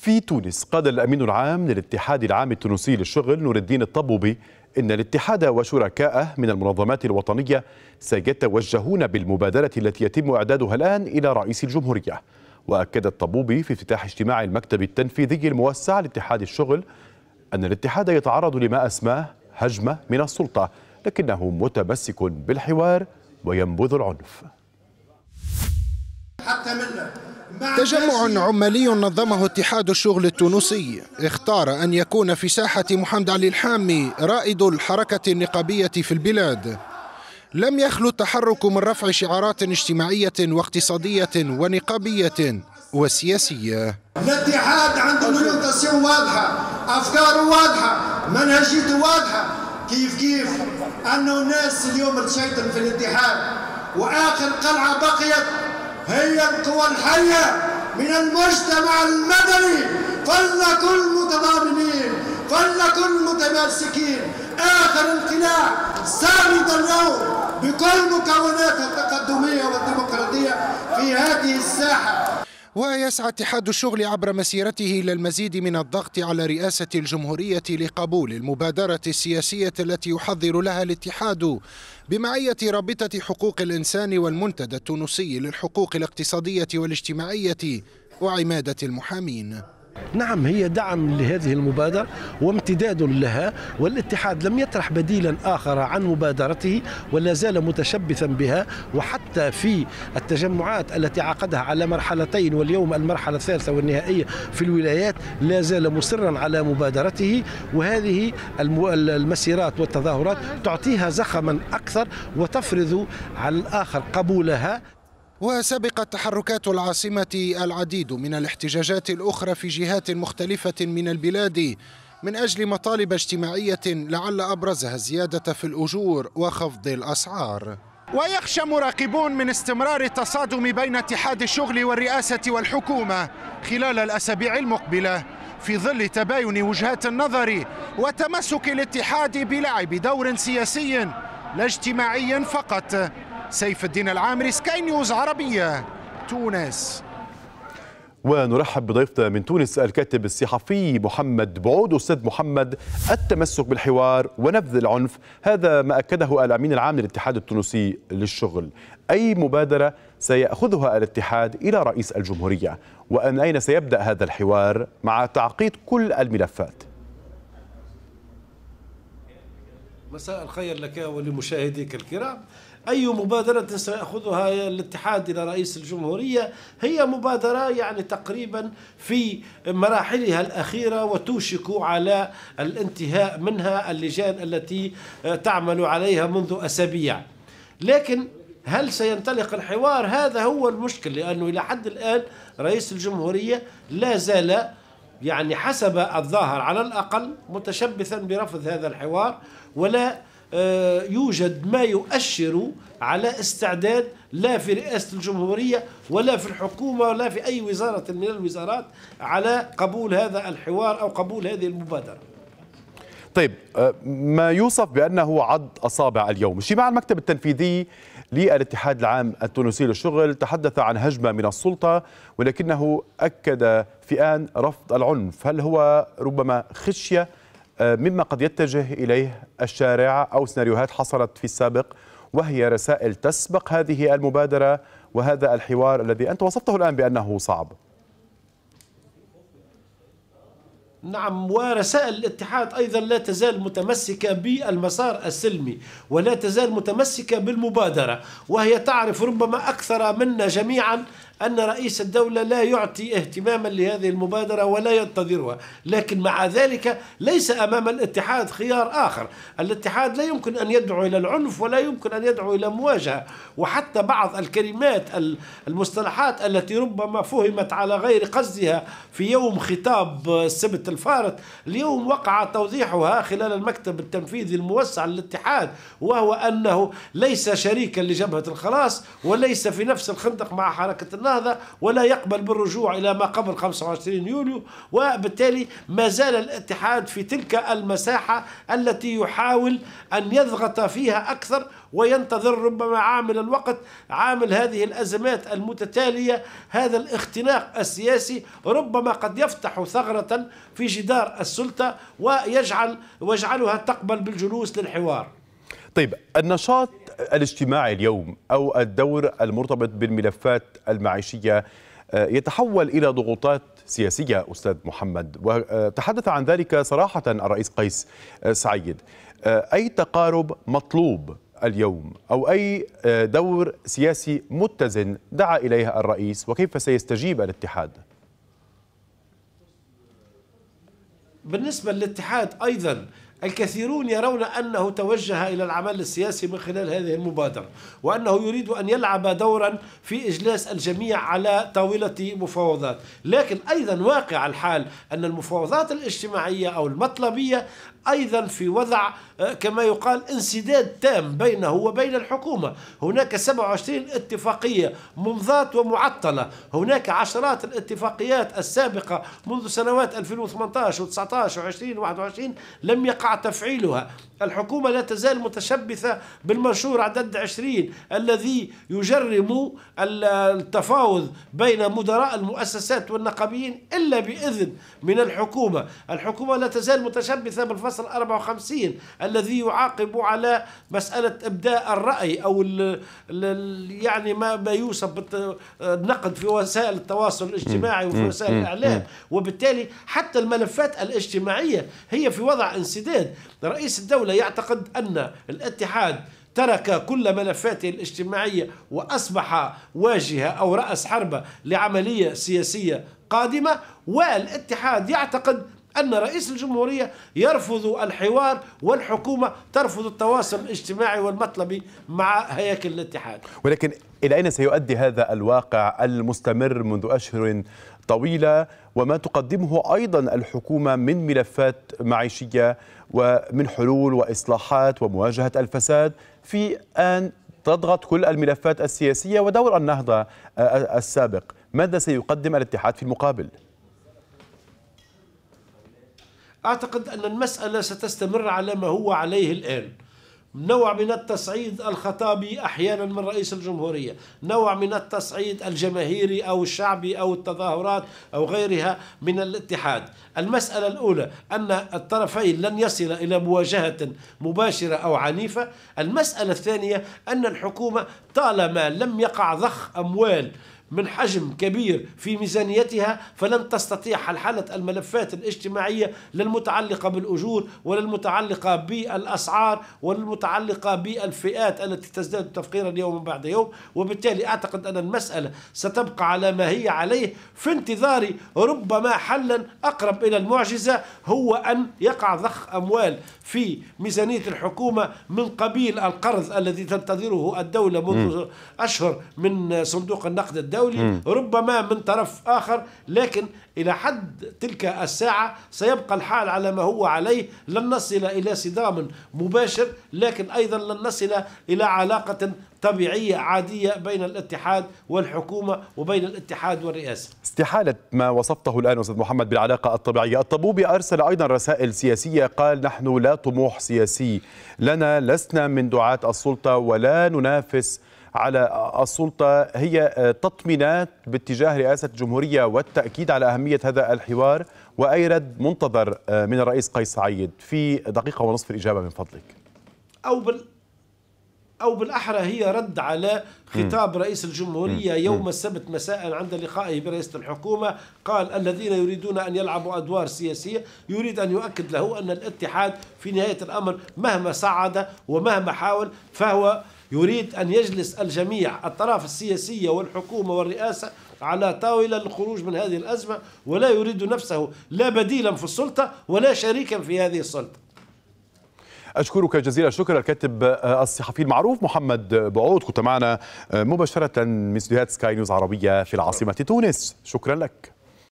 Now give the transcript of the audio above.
في تونس قال الأمين العام للاتحاد العام التونسي للشغل نور الدين الطبوبي إن الاتحاد وشركائه من المنظمات الوطنية سيتوجهون بالمبادرة التي يتم إعدادها الآن إلى رئيس الجمهورية وأكد الطبوبي في افتتاح اجتماع المكتب التنفيذي الموسع لاتحاد الشغل أن الاتحاد يتعرض لما أسماه هجمة من السلطة لكنه متمسك بالحوار وينبذ العنف حتى تجمع عمالي نظمه اتحاد الشغل التونسي اختار أن يكون في ساحة محمد علي الحامي رائد الحركة النقابية في البلاد لم يخلو التحرك من رفع شعارات اجتماعية واقتصادية ونقابية وسياسية الاتحاد عنده اورينتاسيون واضحة أفكاره واضحة منهجيته واضحة كيف كيف أنه ناس اليوم تشيطن في الاتحاد وآخر قلعة بقيت هي القوى الحية من المجتمع المدني فلنكن متضامنين فلنكن متماسكين آخر القناع سامد اليوم بكل مكونات التقدمية والديمقراطية في هذه الساحة ويسعى اتحاد الشغل عبر مسيرته إلى المزيد من الضغط على رئاسة الجمهورية لقبول المبادرة السياسية التي يحضر لها الاتحاد بمعية رابطة حقوق الإنسان والمنتدى التونسي للحقوق الاقتصادية والاجتماعية وعمادة المحامين نعم هي دعم لهذه المبادرة وامتداد لها والاتحاد لم يطرح بديلا آخر عن مبادرته ولا زال متشبثا بها وحتى في التجمعات التي عقدها على مرحلتين واليوم المرحلة الثالثة والنهائية في الولايات لا زال مصرا على مبادرته وهذه المسيرات والتظاهرات تعطيها زخما أكثر وتفرض على الآخر قبولها وسبقت تحركات العاصمة العديد من الاحتجاجات الأخرى في جهات مختلفة من البلاد من أجل مطالب اجتماعية لعل أبرزها الزيادة في الأجور وخفض الأسعار ويخشى مراقبون من استمرار التصادم بين اتحاد الشغل والرئاسة والحكومة خلال الأسابيع المقبلة في ظل تباين وجهات النظر وتمسك الاتحاد بلعب دور سياسي لا اجتماعي فقط سيف الدين العامري سكاي نيوز عربية تونس ونرحب بضيفنا من تونس الكاتب الصحفي محمد بعود استاذ محمد التمسك بالحوار ونبذ العنف هذا ما اكده الامين العام للاتحاد التونسي للشغل اي مبادره سياخذها الاتحاد الى رئيس الجمهوريه وان اين سيبدا هذا الحوار مع تعقيد كل الملفات مساء الخير لك ولمشاهديك الكرام أي مبادرة سيأخذها الاتحاد إلى رئيس الجمهورية هي مبادرة يعني تقريبا في مراحلها الأخيرة وتوشك على الانتهاء منها اللجان التي تعمل عليها منذ أسابيع لكن هل سينطلق الحوار هذا هو المشكل لأنه إلى حد الآن رئيس الجمهورية لا زال يعني حسب الظاهر على الأقل متشبثا برفض هذا الحوار ولا آه، يوجد ما يؤشر على استعداد لا في رئاسة الجمهورية ولا في الحكومة ولا في أي وزارة من الوزارات على قبول هذا الحوار أو قبول هذه المبادرة طيب آه، ما يوصف بأنه عض أصابع اليوم اجتماع المكتب التنفيذي للاتحاد العام التونسي للشغل تحدث عن هجمة من السلطة ولكنه أكد في آن رفض العنف هل هو ربما خشية مما قد يتجه إليه الشارع أو سيناريوهات حصلت في السابق وهي رسائل تسبق هذه المبادرة وهذا الحوار الذي أنت وصفته الآن بأنه صعب نعم ورسائل الاتحاد ايضا لا تزال متمسكه بالمسار السلمي ولا تزال متمسكه بالمبادره وهي تعرف ربما اكثر منا جميعا أن رئيس الدولة لا يعطي اهتماما لهذه المبادرة ولا ينتظرها لكن مع ذلك ليس أمام الاتحاد خيار آخر الاتحاد لا يمكن أن يدعو إلى العنف ولا يمكن أن يدعو إلى مواجهة وحتى بعض الكلمات المصطلحات التي ربما فهمت على غير قصدها في يوم خطاب السبت الفارط اليوم وقع توضيحها خلال المكتب التنفيذي الموسع للاتحاد وهو أنه ليس شريكا لجبهة الخلاص وليس في نفس الخندق مع حركة النار النهضة ولا يقبل بالرجوع إلى ما قبل 25 يوليو وبالتالي ما زال الاتحاد في تلك المساحة التي يحاول أن يضغط فيها أكثر وينتظر ربما عامل الوقت عامل هذه الأزمات المتتالية هذا الاختناق السياسي ربما قد يفتح ثغرة في جدار السلطة ويجعل ويجعلها تقبل بالجلوس للحوار طيب النشاط الاجتماعي اليوم أو الدور المرتبط بالملفات المعيشية آه، يتحول إلى ضغوطات سياسية أستاذ محمد وتحدث عن ذلك صراحة الرئيس قيس آه، سعيد آه، أي تقارب مطلوب اليوم أو أي دور سياسي متزن دعا إليها الرئيس وكيف سيستجيب الاتحاد؟ بالنسبة للاتحاد أيضا الكثيرون يرون أنه توجه إلى العمل السياسي من خلال هذه المبادرة وأنه يريد أن يلعب دورا في إجلاس الجميع على طاولة مفاوضات لكن أيضا واقع الحال أن المفاوضات الاجتماعية أو المطلبية أيضا في وضع آه، كما يقال انسداد تام بينه وبين الحكومة هناك 27 اتفاقية ممضاة ومعطلة هناك عشرات الاتفاقيات السابقة منذ سنوات 2018 و19 و20 و21 لم يقع تفعيلها الحكومة لا تزال متشبثة بالمنشور عدد 20 الذي يجرم التفاوض بين مدراء المؤسسات والنقابيين إلا بإذن من الحكومة الحكومة لا تزال متشبثة بالفصل الفصل 54 الذي يعاقب على مسألة إبداء الرأي أو الـ الـ يعني ما يوصف بالنقد في وسائل التواصل الاجتماعي وفي وسائل الإعلام وبالتالي حتى الملفات الاجتماعية هي في وضع انسداد رئيس الدولة يعتقد أن الاتحاد ترك كل ملفاته الاجتماعية وأصبح واجهة أو رأس حربة لعملية سياسية قادمة والاتحاد يعتقد أن رئيس الجمهورية يرفض الحوار والحكومة ترفض التواصل الاجتماعي والمطلبي مع هياكل الاتحاد ولكن إلى أين سيؤدي هذا الواقع المستمر منذ أشهر طويلة وما تقدمه أيضا الحكومة من ملفات معيشية ومن حلول وإصلاحات ومواجهة الفساد في أن تضغط كل الملفات السياسية ودور النهضة السابق ماذا سيقدم الاتحاد في المقابل؟ أعتقد أن المسألة ستستمر على ما هو عليه الآن نوع من التصعيد الخطابي احيانا من رئيس الجمهوريه، نوع من التصعيد الجماهيري او الشعبي او التظاهرات او غيرها من الاتحاد. المساله الاولى ان الطرفين لن يصل الى مواجهه مباشره او عنيفه، المساله الثانيه ان الحكومه طالما لم يقع ضخ اموال من حجم كبير في ميزانيتها فلن تستطيع حلحلة الملفات الاجتماعية للمتعلقة بالأجور وللمتعلقة بالأسعار وللمتعلقة بالفئات التي تزداد تفقيرا يوما بعد يوم وبالتالي أعتقد أن المسألة ستبقى على ما هي عليه في انتظار ربما حلا أقرب إلى المعجزة هو أن يقع ضخ أموال في ميزانية الحكومة من قبيل القرض الذي تنتظره الدولة منذ أشهر من صندوق النقد الدولي الدولي ربما من طرف آخر لكن إلى حد تلك الساعة سيبقى الحال على ما هو عليه لن نصل إلى صدام مباشر لكن أيضا لن نصل إلى علاقة طبيعية عادية بين الاتحاد والحكومة وبين الاتحاد والرئاسة استحالة ما وصفته الآن أستاذ محمد بالعلاقة الطبيعية الطبوبي أرسل أيضا رسائل سياسية قال نحن لا طموح سياسي لنا لسنا من دعاة السلطة ولا ننافس على السلطة هي تطمينات باتجاه رئاسة الجمهورية والتأكيد على أهمية هذا الحوار واي رد منتظر آه، من الرئيس قيس سعيد في دقيقة ونصف الإجابة من فضلك أو بال أو بالأحرى هي رد على خطاب رئيس الجمهورية يوم السبت مساء عند لقائه برئيس الحكومة قال الذين يريدون أن يلعبوا أدوار سياسية يريد أن يؤكد له أن الاتحاد في نهاية الأمر مهما صعد ومهما حاول فهو يريد أن يجلس الجميع الأطراف السياسية والحكومة والرئاسة على طاولة للخروج من هذه الأزمة ولا يريد نفسه لا بديلا في السلطة ولا شريكا في هذه السلطة أشكرك جزيل الشكر الكاتب آه، الصحفي المعروف محمد بعود كنت معنا آه، مباشرة من استديوهات سكاي نيوز عربية في العاصمة تونس شكرا لك